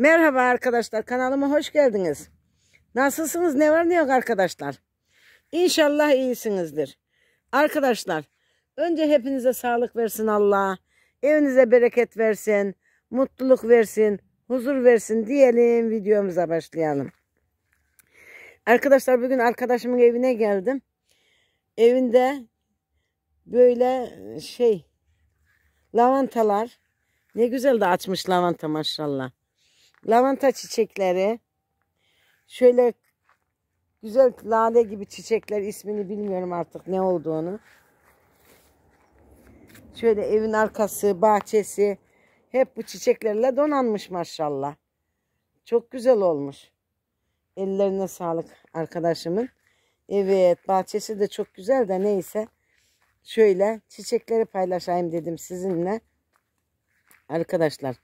Merhaba arkadaşlar kanalıma hoş geldiniz. Nasılsınız ne var ne yok arkadaşlar. İnşallah iyisinizdir. Arkadaşlar önce hepinize sağlık versin Allah. Evinize bereket versin. Mutluluk versin. Huzur versin diyelim videomuza başlayalım. Arkadaşlar bugün arkadaşımın evine geldim. Evinde böyle şey lavantalar ne güzel de açmış lavanta maşallah. Lavanta çiçekleri. Şöyle güzel lale gibi çiçekler ismini bilmiyorum artık ne olduğunu. Şöyle evin arkası, bahçesi hep bu çiçeklerle donanmış maşallah. Çok güzel olmuş. Ellerine sağlık arkadaşımın. Evet bahçesi de çok güzel de neyse. Şöyle çiçekleri paylaşayım dedim sizinle. Arkadaşlar.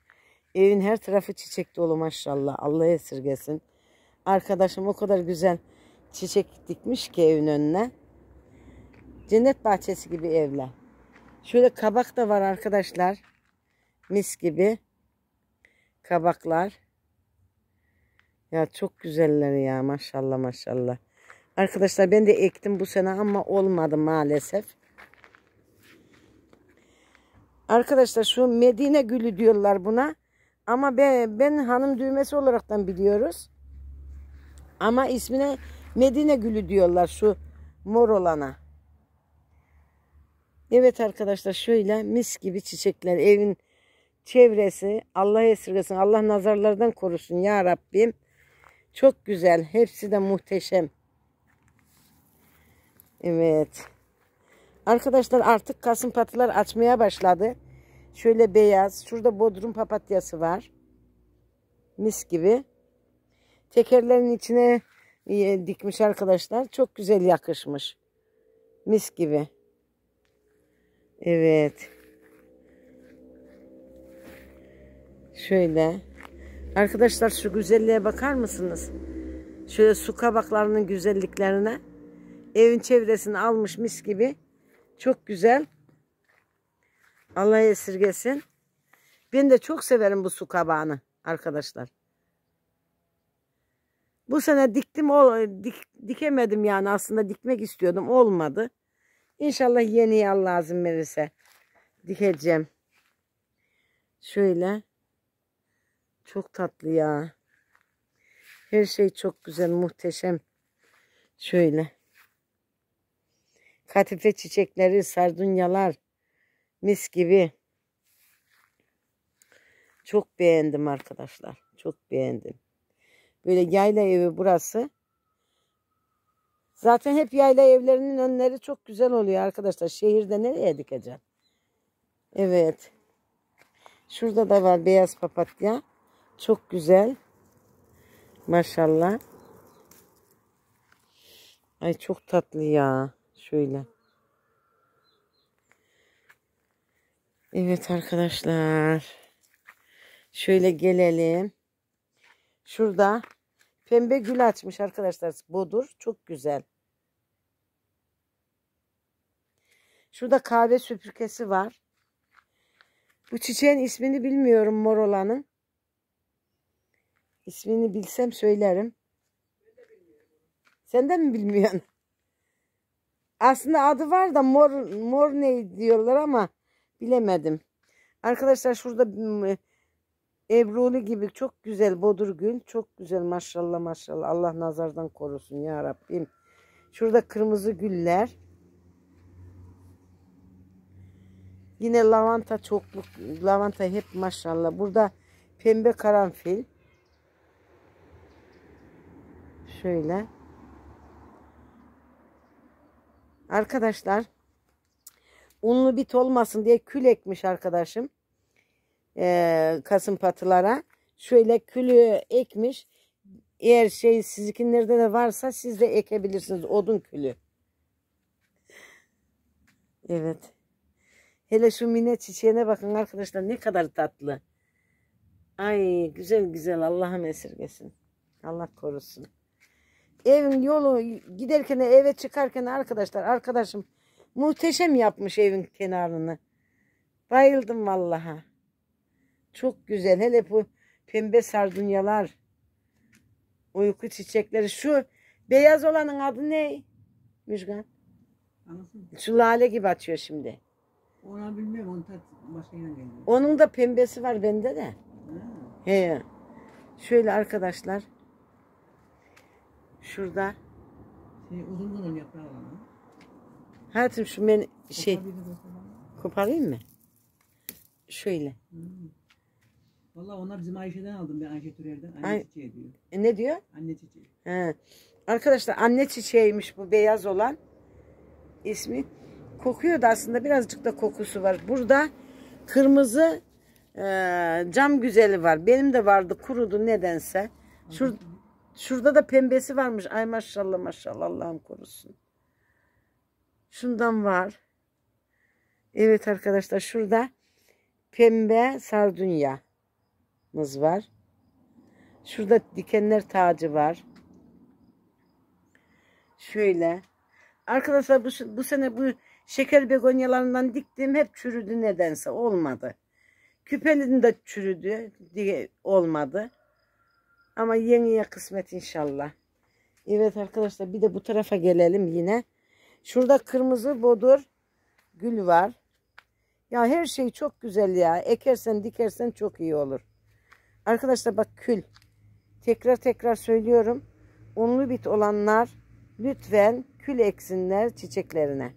Evin her tarafı çiçek dolu maşallah. Allah esirgesin. Arkadaşım o kadar güzel çiçek dikmiş ki evin önüne. Cennet bahçesi gibi evler. Şöyle kabak da var arkadaşlar. Mis gibi. Kabaklar. Ya çok güzeller ya maşallah maşallah. Arkadaşlar ben de ektim bu sene ama olmadı maalesef. Arkadaşlar şu Medine gülü diyorlar buna. Ama ben, ben hanım düğmesi olaraktan biliyoruz. Ama ismine Medine gülü diyorlar şu mor olana. Evet arkadaşlar şöyle mis gibi çiçekler evin çevresi Allah esirgesin Allah nazarlardan korusun ya Rabbim. Çok güzel hepsi de muhteşem. Evet. Arkadaşlar artık kasım patılar açmaya başladı. Şöyle beyaz. Şurada bodrum papatyası var. Mis gibi. Tekerlerin içine e, dikmiş arkadaşlar. Çok güzel yakışmış. Mis gibi. Evet. Şöyle. Arkadaşlar şu güzelliğe bakar mısınız? Şöyle su kabaklarının güzelliklerine. Evin çevresini almış mis gibi. Çok güzel. Allah esirgesin. Ben de çok severim bu su kabağını arkadaşlar. Bu sene diktim ol, dik, dikemedim yani aslında dikmek istiyordum olmadı. İnşallah yeni yıl lazım verirse dikeceğim. Şöyle. Çok tatlı ya. Her şey çok güzel, muhteşem. Şöyle. Katife çiçekleri, sardunyalar. Mis gibi. Çok beğendim arkadaşlar. Çok beğendim. Böyle yayla evi burası. Zaten hep yayla evlerinin önleri çok güzel oluyor arkadaşlar. Şehirde nereye dikeceğim? Evet. Şurada da var beyaz papatya. Çok güzel. Maşallah. Ay çok tatlı ya. Şöyle. Evet arkadaşlar. Şöyle gelelim. Şurada pembe gül açmış arkadaşlar. Bodur. Çok güzel. Şurada kahve süpürgesi var. Bu çiçeğin ismini bilmiyorum mor olanın. İsmini bilsem söylerim. Sen de mi bilmiyorsun? Aslında adı var da mor mor ne diyorlar ama Bilemedim. Arkadaşlar şurada e, Ebruli gibi çok güzel bodur gül. Çok güzel maşallah maşallah. Allah nazardan korusun ya Rabbim. Şurada kırmızı güller. Yine lavanta çokluk. Lavanta hep maşallah. Burada pembe karanfil. Şöyle. Arkadaşlar unlu bit olmasın diye kül ekmiş arkadaşım. Ee, kasım patılara. Şöyle külü ekmiş. Eğer şey sizinkinlerde de varsa siz de ekebilirsiniz odun külü. Evet. Hele şu mine çiçeğine bakın arkadaşlar ne kadar tatlı. Ay güzel güzel Allah'ım esirgesin. Allah korusun. Evin yolu giderken eve çıkarken arkadaşlar arkadaşım Muhteşem yapmış evin kenarını. Bayıldım vallaha. Çok güzel. Hele bu pembe sardunyalar. Uyku çiçekleri. Şu beyaz olanın adı ne? Müjgan. Anlasın. Şu lale gibi açıyor şimdi. Ona bilmiyorum. Onu başka geliyor. Onun da pembesi var bende de. Ha. He. Şöyle arkadaşlar. Şurada. Şey, uzun uzun yaprağı mı? Hayatım şu ben şey koparayım mı? Şöyle. Hmm. Valla onlar bizim Ayşe'den aldım ben Ayşe Türer'den. Anne Ay çiçeği diyor. E, ne diyor? Anne çiçeği. He. Arkadaşlar anne çiçeğiymiş bu beyaz olan ismi. Kokuyor da aslında birazcık da kokusu var. Burada kırmızı e, cam güzeli var. Benim de vardı kurudu nedense. Şur, şurada da pembesi varmış. Ay maşallah maşallah Allah'ım korusun. Şundan var. Evet arkadaşlar şurada pembe sardunyamız var. Şurada dikenler tacı var. Şöyle. Arkadaşlar bu, bu sene bu şeker begonyalarından diktim. Hep çürüdü nedense. Olmadı. Küpenin de çürüdü. Diye olmadı. Ama yeniye kısmet inşallah. Evet arkadaşlar bir de bu tarafa gelelim yine. Şurada kırmızı bodur gül var. Ya her şey çok güzel ya. Ekersen dikersen çok iyi olur. Arkadaşlar bak kül. Tekrar tekrar söylüyorum. Unlu bit olanlar lütfen kül eksinler çiçeklerine.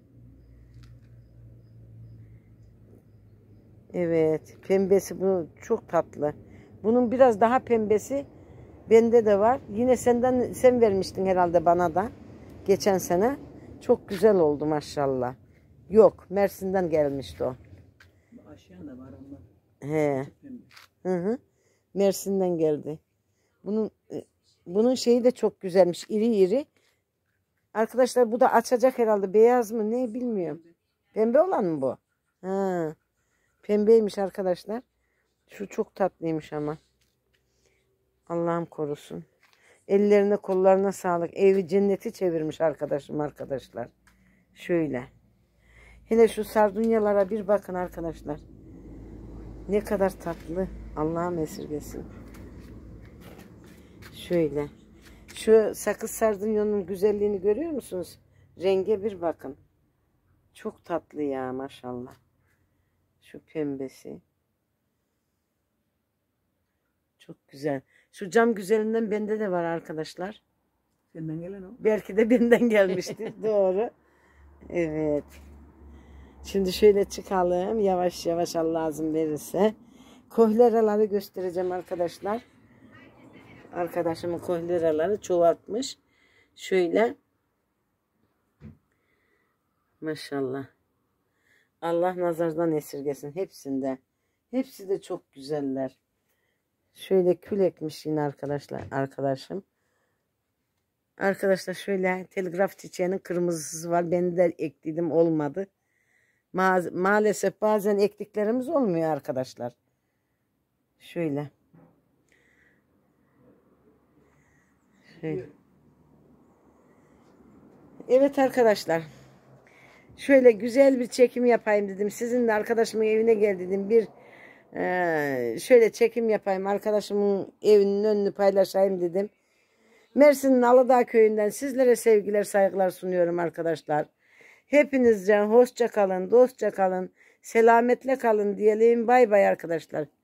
Evet. Pembesi bu çok tatlı. Bunun biraz daha pembesi bende de var. Yine senden sen vermiştin herhalde bana da geçen sene. Çok güzel oldu maşallah. Yok Mersin'den gelmişti o. Aşağı da var ama. He. Hı hı. Mersin'den geldi. Bunun e, bunun şeyi de çok güzelmiş. İri iri. Arkadaşlar bu da açacak herhalde. Beyaz mı ne bilmiyorum. Pembe olan mı bu? Ha. Pembeymiş arkadaşlar. Şu çok tatlıymış ama. Allah'ım korusun. Ellerine kollarına sağlık. Evi cenneti çevirmiş arkadaşım arkadaşlar. Şöyle. Hele şu sardunyalara bir bakın arkadaşlar. Ne kadar tatlı. Allah'ım esirgesin. Şöyle. Şu sakız sardunyonun güzelliğini görüyor musunuz? Renge bir bakın. Çok tatlı ya maşallah. Şu pembesi. Çok güzel. Şu cam güzelinden bende de var arkadaşlar. Senden gelen o. Belki de benden gelmişti Doğru. Evet. Şimdi şöyle çıkalım. Yavaş yavaş Allah lazım verirse. Kohleraları göstereceğim arkadaşlar. Arkadaşımın kohleraları çoğaltmış. Şöyle. Maşallah. Allah nazardan esirgesin hepsinde. Hepsi de çok güzeller. Şöyle kül ekmiş yine arkadaşlar arkadaşım. Arkadaşlar şöyle telgraf çiçeğinin kırmızısı var. Ben de ekledim olmadı. Ma maalesef bazen ektiklerimiz olmuyor arkadaşlar. Şöyle. Şöyle. Evet arkadaşlar. Şöyle güzel bir çekim yapayım dedim. Sizin de arkadaşımın evine gel dedim. Bir ee, şöyle çekim yapayım arkadaşımın evinin önünü paylaşayım dedim. Mersin'in Aladağ köyünden sizlere sevgiler saygılar sunuyorum arkadaşlar. hepinizce hoşça kalın, dostça kalın, selametle kalın diyelim. Bay bay arkadaşlar.